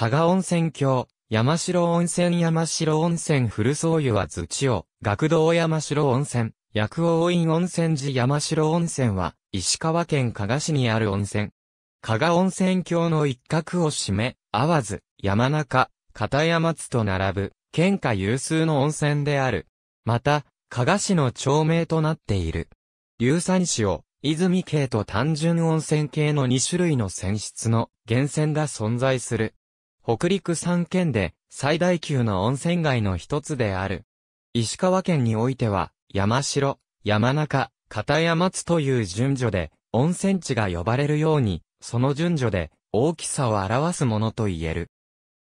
加賀温泉郷、山城温泉山城温泉古草湯は土を、学童山城温泉、薬王院温泉寺山城温泉は、石川県加賀市にある温泉。加賀温泉郷の一角を占め、淡津、山中、片山津と並ぶ、県下有数の温泉である。また、加賀市の町名となっている。硫酸塩、を、泉系と単純温泉系の2種類の泉質の源泉が存在する。北陸三県で最大級の温泉街の一つである。石川県においては、山城、山中、片山津という順序で、温泉地が呼ばれるように、その順序で大きさを表すものと言える。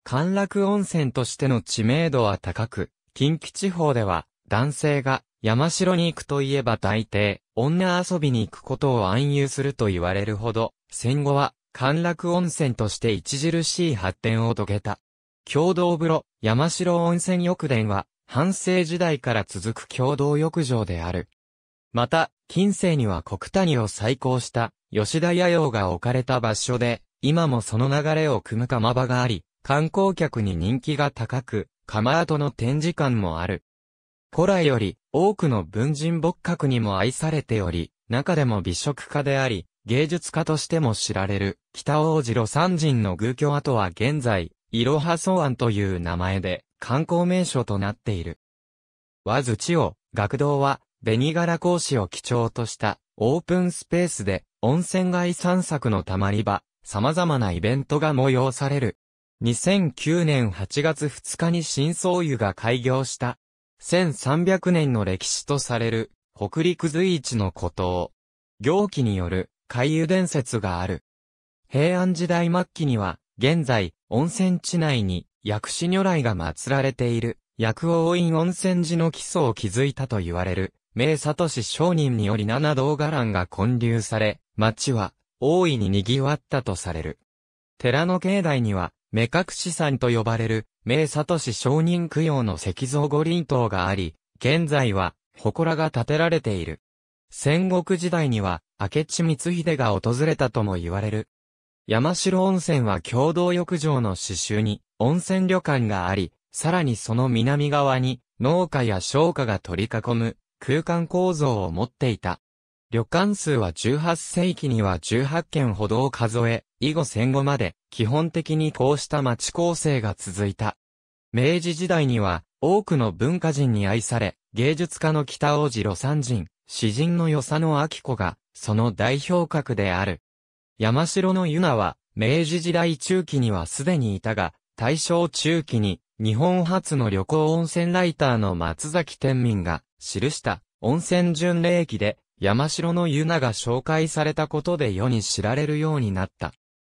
歓楽温泉としての知名度は高く、近畿地方では、男性が山城に行くといえば大抵、女遊びに行くことを暗誘すると言われるほど、戦後は歓楽温泉として著しい発展を遂げた。共同風呂、山城温泉浴殿は、半世時代から続く共同浴場である。また、近世には国谷を再興した吉田野洋が置かれた場所で、今もその流れを組む釜場があり、観光客に人気が高く、釜跡の展示館もある。古来より多くの文人牧閣にも愛されており、中でも美食家であり、芸術家としても知られる、北大城三人の偶居跡は現在、いろは草庵という名前で、観光名所となっている。和津千代、学童は、紅柄講師を基調としたオープンスペースで温泉街散策のたまり場、様々なイベントが催される。2009年8月2日に新宗湯が開業した。1300年の歴史とされる北陸随一の孤島。行基による海湯伝説がある。平安時代末期には、現在、温泉地内に、薬師如来が祀られている、薬王院温泉寺の基礎を築いたと言われる、名里市商人により七道伽藍が建立され、町は、大いに賑わったとされる。寺の境内には、目隠し山と呼ばれる、名里市商人供養の石像五輪塔があり、現在は、祠が建てられている。戦国時代には、明智光秀が訪れたとも言われる。山城温泉は共同浴場の刺繍に温泉旅館があり、さらにその南側に農家や商家が取り囲む空間構造を持っていた。旅館数は18世紀には18件ほどを数え、以後戦後まで基本的にこうした町構成が続いた。明治時代には多くの文化人に愛され、芸術家の北王子魯山人、詩人の与謝野明子がその代表格である。山城の湯名は、明治時代中期にはすでにいたが、大正中期に、日本初の旅行温泉ライターの松崎天民が、記した温泉巡礼記で、山城の湯名が紹介されたことで世に知られるようになった。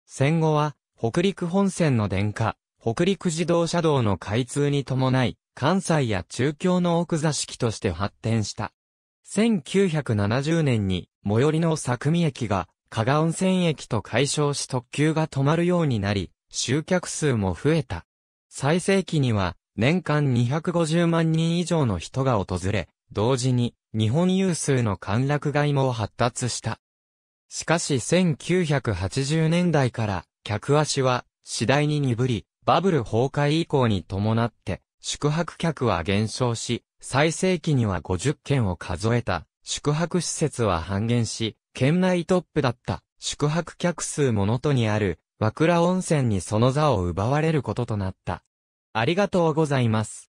戦後は、北陸本線の電化、北陸自動車道の開通に伴い、関西や中京の奥座敷として発展した。1970年に、最寄りの佐久見駅が、加賀温泉駅と解消し特急が止まるようになり、集客数も増えた。最盛期には、年間250万人以上の人が訪れ、同時に、日本有数の歓楽街も発達した。しかし1980年代から、客足は、次第に鈍り、バブル崩壊以降に伴って、宿泊客は減少し、最盛期には50件を数えた宿泊施設は半減し、県内トップだった宿泊客数ものとにある和倉温泉にその座を奪われることとなった。ありがとうございます。